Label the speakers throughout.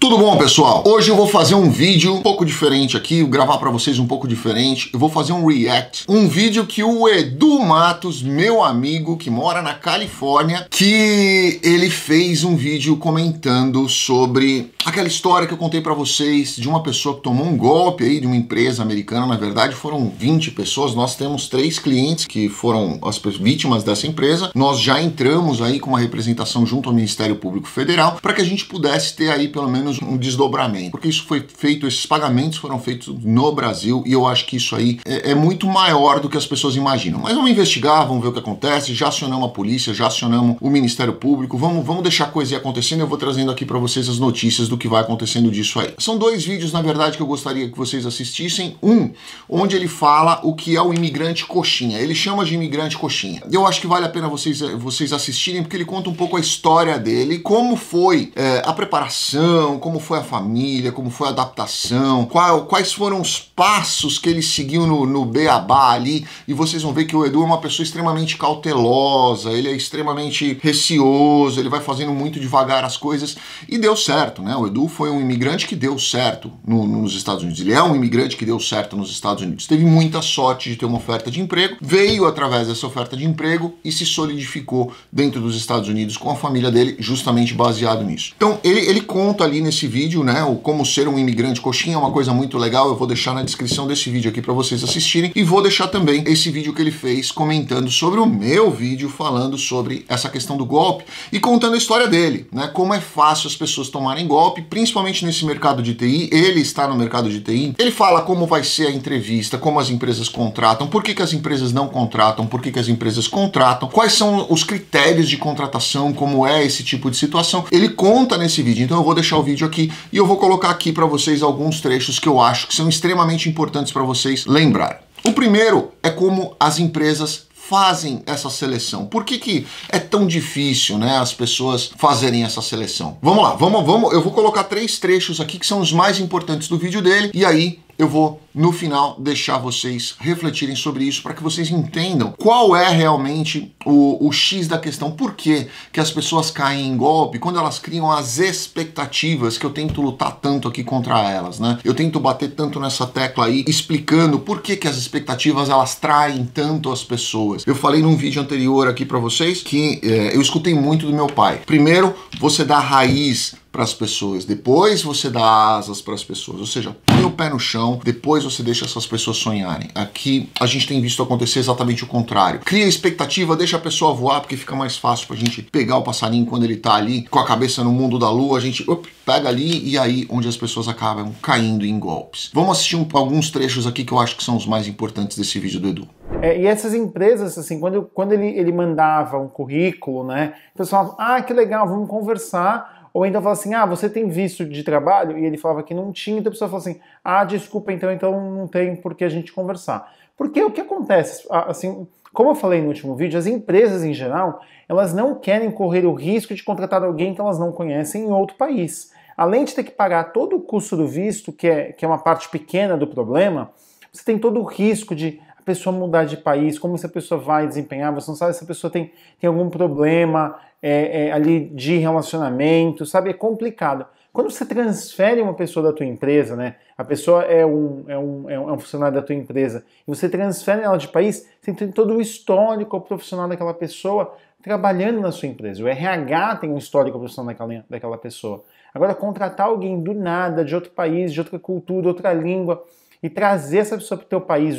Speaker 1: Tudo bom, pessoal? Hoje eu vou fazer um vídeo um pouco diferente aqui, gravar para vocês um pouco diferente. Eu vou fazer um react, um vídeo que o Edu Matos, meu amigo que mora na Califórnia, que ele fez um vídeo comentando sobre aquela história que eu contei para vocês de uma pessoa que tomou um golpe aí de uma empresa americana, na verdade foram 20 pessoas, nós temos três clientes que foram as vítimas dessa empresa. Nós já entramos aí com uma representação junto ao Ministério Público Federal para que a gente pudesse ter aí pelo menos um desdobramento, porque isso foi feito, esses pagamentos foram feitos no Brasil e eu acho que isso aí é, é muito maior do que as pessoas imaginam. Mas vamos investigar, vamos ver o que acontece, já acionamos a polícia, já acionamos o Ministério Público, vamos, vamos deixar a coisa ir acontecendo, eu vou trazendo aqui para vocês as notícias do que vai acontecendo disso aí. São dois vídeos, na verdade, que eu gostaria que vocês assistissem. Um, onde ele fala o que é o imigrante coxinha. Ele chama de imigrante coxinha. Eu acho que vale a pena vocês, eh, vocês assistirem, porque ele conta um pouco a história dele, como foi é, a preparação, como foi a família, como foi a adaptação, qual, quais foram os passos que ele seguiu no, no Beabá ali, e vocês vão ver que o Edu é uma pessoa extremamente cautelosa, ele é extremamente receoso, ele vai fazendo muito devagar as coisas, e deu certo, né? O Edu foi um imigrante que deu certo no, nos Estados Unidos, ele é um imigrante que deu certo nos Estados Unidos, teve muita sorte de ter uma oferta de emprego, veio através dessa oferta de emprego e se solidificou dentro dos Estados Unidos com a família dele, justamente baseado nisso. Então ele, ele conta ali nesse vídeo, né? O como ser um imigrante coxinha é uma coisa muito legal. Eu vou deixar na descrição desse vídeo aqui para vocês assistirem e vou deixar também esse vídeo que ele fez comentando sobre o meu vídeo falando sobre essa questão do golpe e contando a história dele, né? Como é fácil as pessoas tomarem golpe, principalmente nesse mercado de TI. Ele está no mercado de TI. Ele fala como vai ser a entrevista, como as empresas contratam, por que, que as empresas não contratam, por que, que as empresas contratam, quais são os critérios de contratação, como é esse tipo de situação. Ele conta nesse vídeo. Então eu vou deixar o vídeo vídeo aqui e eu vou colocar aqui para vocês alguns trechos que eu acho que são extremamente importantes para vocês lembrar. O primeiro é como as empresas fazem essa seleção? Por que, que é tão difícil, né, as pessoas fazerem essa seleção? Vamos lá, vamos, vamos, eu vou colocar três trechos aqui que são os mais importantes do vídeo dele e aí eu vou no final deixar vocês refletirem sobre isso para que vocês entendam qual é realmente o, o X da questão, por que, que as pessoas caem em golpe quando elas criam as expectativas que eu tento lutar tanto aqui contra elas, né? Eu tento bater tanto nessa tecla aí, explicando por que, que as expectativas elas traem tanto as pessoas. Eu falei num vídeo anterior aqui para vocês que é, eu escutei muito do meu pai. Primeiro, você dá raiz para as pessoas, depois você dá asas para as pessoas, ou seja, põe o pé no chão, depois você deixa essas pessoas sonharem. Aqui a gente tem visto acontecer exatamente o contrário. Cria expectativa, deixa a pessoa voar, porque fica mais fácil para a gente pegar o passarinho quando ele está ali com a cabeça no mundo da lua, a gente op, pega ali e aí onde as pessoas acabam caindo em golpes. Vamos assistir um, alguns trechos aqui que eu acho que são os mais importantes desse vídeo do Edu.
Speaker 2: É, e essas empresas, assim, quando, quando ele, ele mandava um currículo, né, o pessoal, ah, que legal, vamos conversar ou então fala assim, ah, você tem visto de trabalho? E ele falava que não tinha, então a pessoa fala assim, ah, desculpa, então, então não tem por que a gente conversar. Porque o que acontece, assim, como eu falei no último vídeo, as empresas em geral, elas não querem correr o risco de contratar alguém que elas não conhecem em outro país. Além de ter que pagar todo o custo do visto, que é, que é uma parte pequena do problema, você tem todo o risco de pessoa mudar de país, como essa pessoa vai desempenhar, você não sabe se a pessoa tem, tem algum problema é, é, ali de relacionamento, sabe? É complicado. Quando você transfere uma pessoa da tua empresa, né? A pessoa é um, é um, é um é funcionário da tua empresa, e você transfere ela de país, você tem todo o histórico profissional daquela pessoa trabalhando na sua empresa. O RH tem um histórico profissional daquela, daquela pessoa. Agora, contratar alguém do nada, de outro país, de outra cultura, outra língua, e trazer essa pessoa para o teu país,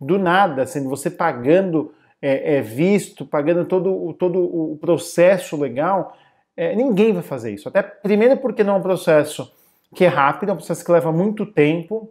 Speaker 2: do nada, sendo assim, você pagando é, é, visto, pagando todo, todo o processo legal, é, ninguém vai fazer isso. Até primeiro porque não é um processo que é rápido, é um processo que leva muito tempo,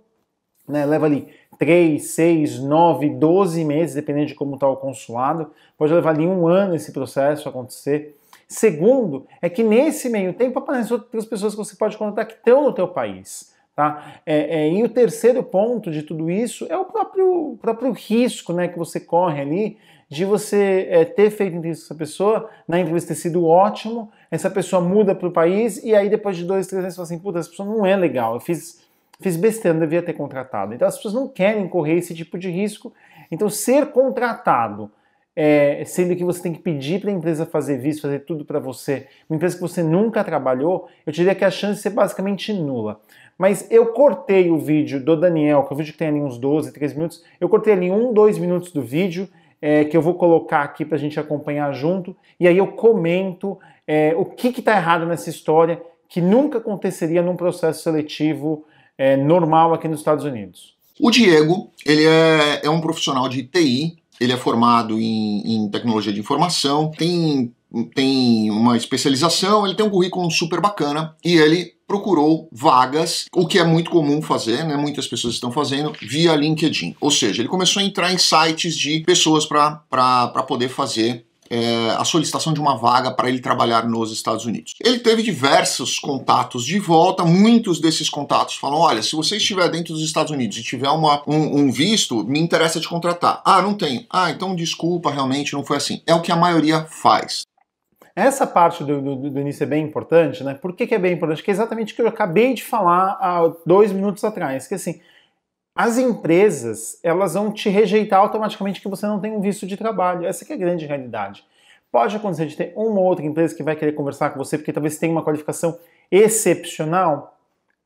Speaker 2: né? leva ali 3, 6, 9, 12 meses, dependendo de como está o consulado, pode levar ali um ano esse processo acontecer. Segundo, é que nesse meio tempo aparecem outras pessoas que você pode contratar que estão no teu país. Tá? É, é, e o terceiro ponto de tudo isso é o próprio, próprio risco né, que você corre ali de você é, ter feito entrevista com essa pessoa, na entrevista ter sido ótimo, essa pessoa muda para o país e aí depois de dois, três anos você fala assim, puta, essa pessoa não é legal, eu fiz, fiz besteira, não devia ter contratado. Então as pessoas não querem correr esse tipo de risco. Então ser contratado, é, sendo que você tem que pedir para a empresa fazer visto, fazer tudo para você, uma empresa que você nunca trabalhou, eu diria que a chance é basicamente nula. Mas eu cortei o vídeo do Daniel, que é o vídeo que tem ali uns 12, 13 minutos. Eu cortei ali um, dois minutos do vídeo, é, que eu vou colocar aqui para a gente acompanhar junto. E aí eu comento é, o que está errado nessa história que nunca aconteceria num processo seletivo é, normal aqui nos Estados Unidos.
Speaker 1: O Diego, ele é, é um profissional de TI, ele é formado em, em, tecnologia de informação, tem, tem uma especialização, ele tem um currículo super bacana e ele procurou vagas, o que é muito comum fazer, né? Muitas pessoas estão fazendo via LinkedIn. Ou seja, ele começou a entrar em sites de pessoas para poder fazer é, a solicitação de uma vaga para ele trabalhar nos Estados Unidos. Ele teve diversos contatos de volta, muitos desses contatos falam: olha, se você estiver dentro dos Estados Unidos e tiver uma, um, um, visto, me interessa te contratar. Ah, não tenho. Ah, então desculpa, realmente não foi assim. É o que a maioria faz. Essa parte do, do, do, início é bem importante, né? Por que, que é bem importante? Que é exatamente
Speaker 2: o que eu acabei de falar há dois minutos atrás, que assim, as empresas, elas vão te rejeitar automaticamente que você não tem um visto de trabalho. Essa que é a grande realidade. Pode acontecer de ter uma ou outra empresa que vai querer conversar com você porque talvez tenha uma qualificação excepcional?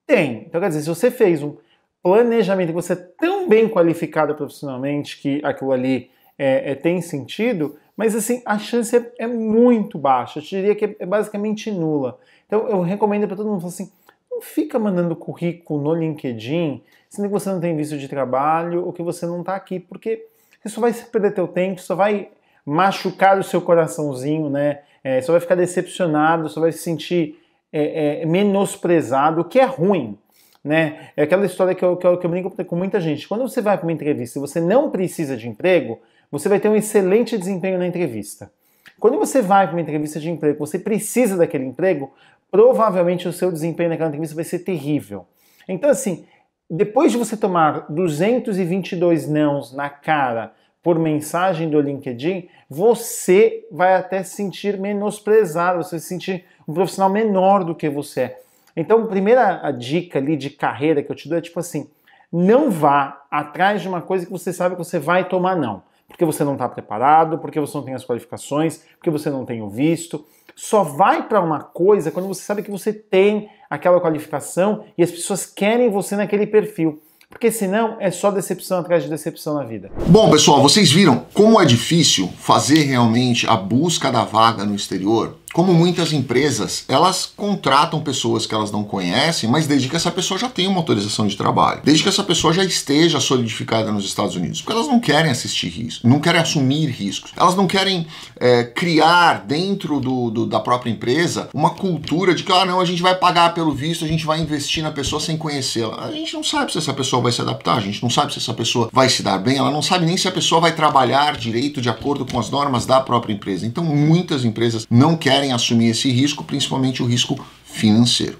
Speaker 2: Tem. Então, quer dizer, se você fez um planejamento que você é tão bem qualificado profissionalmente que aquilo ali é, é, tem sentido, mas assim, a chance é, é muito baixa, eu diria que é, é, basicamente nula. Então eu recomendo para todo mundo assim, não fica mandando currículo no LinkedIn, sendo que você não tem visto de trabalho ou que você não está aqui, porque você só vai perder teu tempo, só vai machucar o seu coraçãozinho, né? É, só vai ficar decepcionado, só vai se sentir é, é, menosprezado, o que é ruim. Né? É aquela história que eu, que, eu, que eu brinco com muita gente. Quando você vai para uma entrevista e você não precisa de emprego, você vai ter um excelente desempenho na entrevista. Quando você vai para uma entrevista de emprego, você precisa daquele emprego, provavelmente o seu desempenho naquela entrevista vai ser terrível. Então, assim, depois de você tomar 222 nãos na cara por mensagem do LinkedIn, você vai até se sentir menosprezado, você se sentir um profissional menor do que você é. Então, a primeira dica ali de carreira que eu te dou é tipo assim: não vá atrás de uma coisa que você sabe que você vai tomar não porque você não está preparado, porque você não tem as qualificações, porque você não tem o visto. Só vai para uma coisa quando você sabe que você tem aquela qualificação e as pessoas querem você naquele perfil. Porque senão é só decepção atrás de decepção na vida. Bom,
Speaker 1: pessoal, vocês viram como é difícil fazer realmente a busca da vaga no exterior? como muitas empresas, elas contratam pessoas que elas não conhecem, mas desde que essa pessoa já tenha uma autorização de trabalho, desde que essa pessoa já esteja solidificada nos Estados Unidos, porque elas não querem assistir risco, não querem assumir riscos, elas não querem é, criar dentro do, do, da própria empresa uma cultura de que, ah, não, a gente vai pagar pelo visto, a gente vai investir na pessoa sem conhecê-la. A gente não sabe se essa pessoa vai se adaptar, a gente não sabe se essa pessoa vai se dar bem, ela não sabe nem se a pessoa vai trabalhar direito de acordo com as normas da própria empresa. Então, muitas empresas não querem querem assumir esse risco, principalmente o risco financeiro.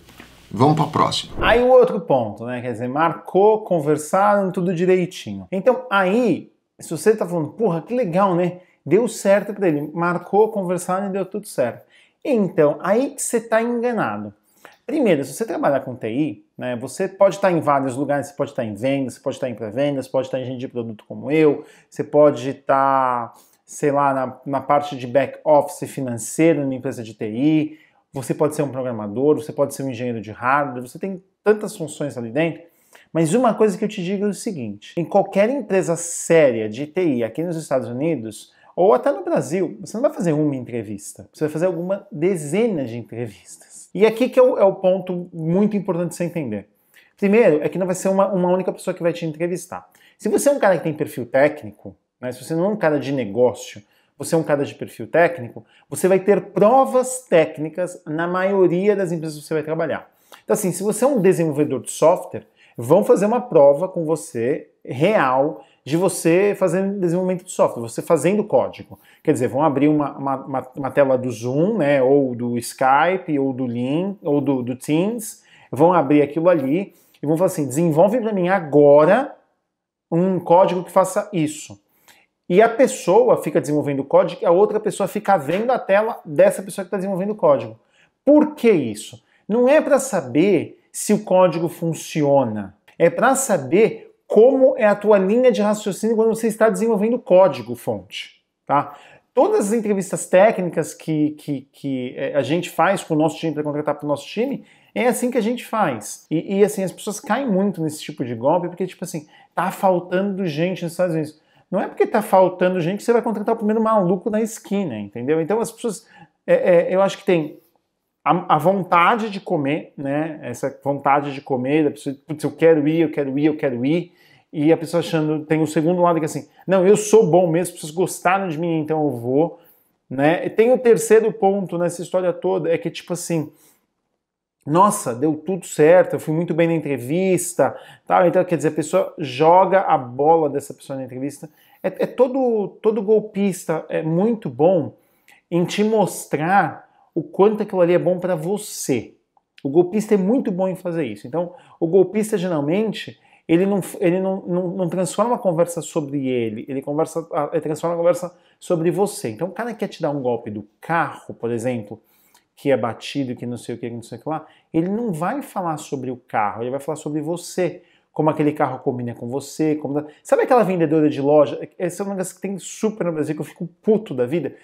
Speaker 1: Vamos para a próxima.
Speaker 2: Aí o outro ponto, né? Quer dizer, marcou, conversaram, tudo direitinho. Então aí, se você tá falando, porra, que legal, né? Deu certo para ele, marcou, conversaram e deu tudo certo. Então, aí que você tá enganado. Primeiro, se você trabalhar com TI, né, você pode estar tá em vários lugares, você pode estar tá em vendas, você pode estar tá em pré-vendas, pode estar em gente de produto como eu, você pode estar sei lá, na, na parte de back office financeiro numa empresa de TI, você pode ser um programador, você pode ser um engenheiro de hardware, você tem tantas funções ali dentro. Mas uma coisa que eu te digo é o seguinte: em qualquer empresa séria de TI aqui nos Estados Unidos, ou até no Brasil, você não vai fazer uma entrevista, você vai fazer alguma dezena de entrevistas. E aqui que é o, é o ponto muito importante de você entender. Primeiro, é que não vai ser uma, uma única pessoa que vai te entrevistar. Se você é um cara que tem perfil técnico, né? se você não é um cara de negócio, você é um cara de perfil técnico, você vai ter provas técnicas na maioria das empresas que você vai trabalhar. Então, assim, se você é um desenvolvedor de software, vão fazer uma prova com você real de você fazendo desenvolvimento de software, você fazendo código. Quer dizer, vão abrir uma, uma, uma tela do Zoom, né, ou do Skype, ou do Lean, ou do, do Teams, vão abrir aquilo ali e vão falar assim: desenvolve para mim agora um código que faça isso. E a pessoa fica desenvolvendo o código e a outra pessoa fica vendo a tela dessa pessoa que está desenvolvendo o código. Por que isso? Não é para saber se o código funciona, é para saber como é a tua linha de raciocínio quando você está desenvolvendo código fonte. Tá? Todas as entrevistas técnicas que, que, que eh, a gente faz com o nosso time para contratar para o nosso time, é assim que a gente faz. E, e, assim, as pessoas caem muito nesse tipo de golpe, porque, tipo assim, tá faltando gente nos Estados Unidos. Não é porque está faltando gente que você vai contratar o primeiro maluco na esquina, entendeu? Então as pessoas. É, é, eu acho que tem a, a, vontade de comer, né? Essa vontade de comer, da pessoa, putz, eu quero ir, eu quero ir, eu quero ir. E a pessoa achando, tem o segundo lado que é assim, não, eu sou bom mesmo, vocês pessoas gostaram de mim, então eu vou. Né? E tem o terceiro ponto nessa história toda, é que tipo assim, nossa, deu tudo certo, eu fui muito bem na entrevista, tal. Então, quer dizer, a pessoa joga a bola dessa pessoa na entrevista. É, é todo, todo golpista é muito bom em te mostrar o quanto aquilo ali é bom para você. O golpista é muito bom em fazer isso. Então, o golpista geralmente ele não, ele não, não, não transforma a conversa sobre ele, ele conversa, ele transforma a conversa sobre você. Então, o cara quer te dar um golpe do carro, por exemplo, que é batido, que não sei o que, que não sei o que lá, ele não vai falar sobre o carro, ele vai falar sobre você, como aquele carro combina com você. Como... Sabe aquela vendedora de loja? Essa é uma das que tem super no Brasil que eu fico puto da vida.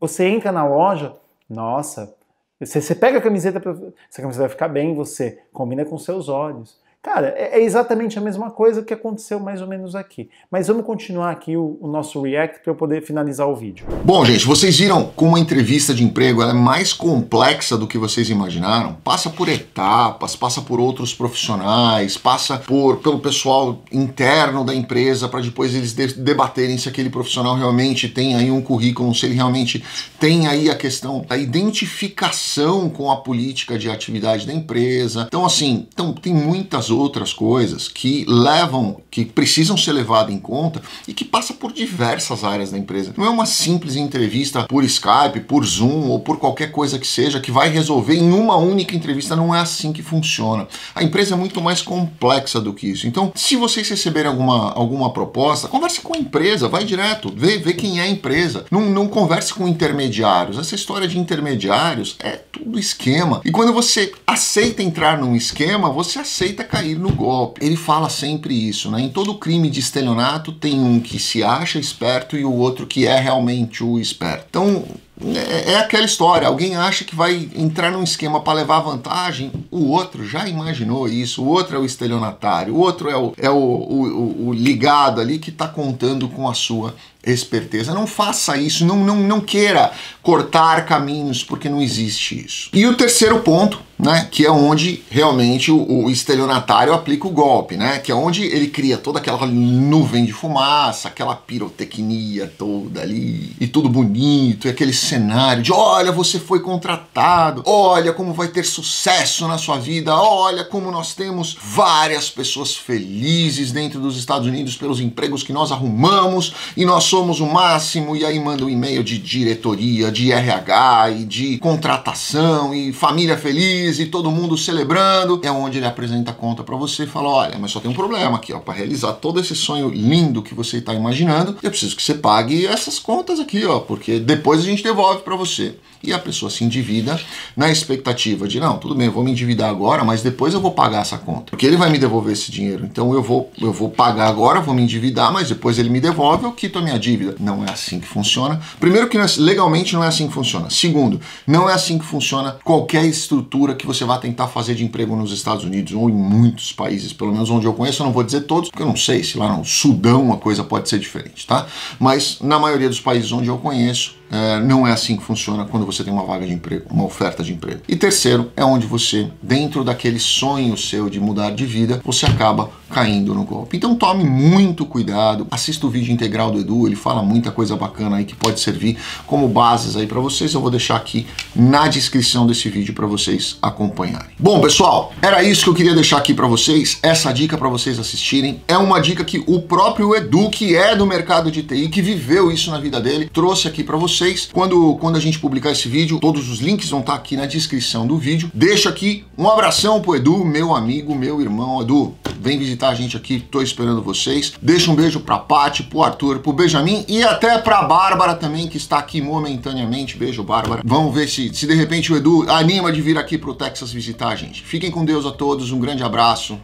Speaker 2: Você entra na loja, nossa, você, você pega a camiseta, pra... essa camiseta vai ficar bem em você, combina com seus olhos. Cara, é, é exatamente a mesma coisa que aconteceu mais ou menos aqui. Mas vamos continuar aqui o, o nosso react para eu poder finalizar o vídeo.
Speaker 1: Bom, gente, vocês viram como a entrevista de emprego é mais complexa do que vocês imaginaram? Passa por etapas, passa por outros profissionais, passa por pelo pessoal interno da empresa para depois eles de debaterem se aquele profissional realmente tem aí um currículo, se ele realmente tem aí a questão da identificação com a política de atividade da empresa. Então, assim, então, tem muitas outras coisas que levam, que precisam ser levadas em conta e que passa por diversas áreas da empresa. Não é uma simples entrevista por Skype, por Zoom ou por qualquer coisa que seja que vai resolver em uma única entrevista. Não é assim que funciona. A empresa é muito mais complexa do que isso. Então, se vocês receberem alguma, alguma proposta, converse com a empresa, vai direto, vê, vê quem é a empresa. Não, não converse com intermediários. Essa história de intermediários é tudo esquema. E quando você aceita entrar num esquema, você aceita cair cair no golpe. Ele fala sempre isso, né? Em todo crime de estelionato tem um que se acha esperto e o outro que é realmente o esperto. Então, é, é aquela história, alguém acha que vai entrar num esquema para levar vantagem, o outro já imaginou isso, o outro é o estelionatário, o outro é o, é o, o, o ligado ali que está contando com a sua esperteza. Não faça isso, não, não, não queira cortar caminhos, porque não existe isso. E o terceiro ponto, né, que é onde realmente o, o estelionatário aplica o golpe, né, que é onde ele cria toda aquela nuvem de fumaça, aquela pirotecnia toda ali, e tudo bonito, e aquele cenário de olha, você foi contratado, olha como vai ter sucesso na sua vida, olha como nós temos várias pessoas felizes dentro dos Estados Unidos pelos empregos que nós arrumamos, e nós somos o máximo, e aí manda um e-mail de diretoria, de RH e de contratação e família feliz e todo mundo celebrando. É onde ele apresenta a conta para você e fala: olha, mas só tem um problema aqui, ó, para realizar todo esse sonho lindo que você está imaginando, eu preciso que você pague essas contas aqui, ó, porque depois a gente devolve para você. E a pessoa se endivida na expectativa de: não, tudo bem, eu vou me endividar agora, mas depois eu vou pagar essa conta, porque ele vai me devolver esse dinheiro. Então eu vou, eu vou pagar agora, vou me endividar, mas depois ele me devolve, eu quito a minha dívida. Não é assim que funciona. Primeiro que não é, assim, legalmente não é assim que funciona. Segundo, não é assim que funciona qualquer estrutura que você vá tentar fazer de emprego nos Estados Unidos ou em muitos países, pelo menos onde eu conheço, eu não vou dizer todos, porque eu não sei se lá no Sudão a coisa pode ser diferente, tá? Mas na maioria dos países onde eu conheço, eh, não é assim que funciona quando você tem uma vaga de emprego, uma oferta de emprego. E terceiro, é onde você, dentro daquele sonho seu de mudar de vida, você acaba caindo no golpe. Então tome muito cuidado, assista o vídeo integral do Edu, ele fala muita coisa bacana aí que pode servir como bases aí para vocês. Eu vou deixar aqui na descrição desse vídeo para vocês acompanharem. Bom, pessoal, era isso que eu queria deixar aqui para vocês. Essa dica para vocês assistirem é uma dica que o próprio Edu, que é do mercado de TI, que viveu isso na vida dele, trouxe aqui para vocês vocês. Quando, quando a gente publicar esse vídeo, todos os links vão estar tá aqui na descrição do vídeo. Deixo aqui um abração pro Edu, meu amigo, meu irmão. Edu, vem visitar a gente aqui, tô esperando vocês. Deixa um beijo pra Paty, pro Arthur, pro Benjamin e até pra Bárbara também, que está aqui momentaneamente. Beijo, Bárbara. Vamos ver se, se de repente o Edu anima de vir aqui pro Texas visitar a gente. Fiquem com Deus a todos, um grande abraço.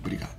Speaker 1: Obrigado.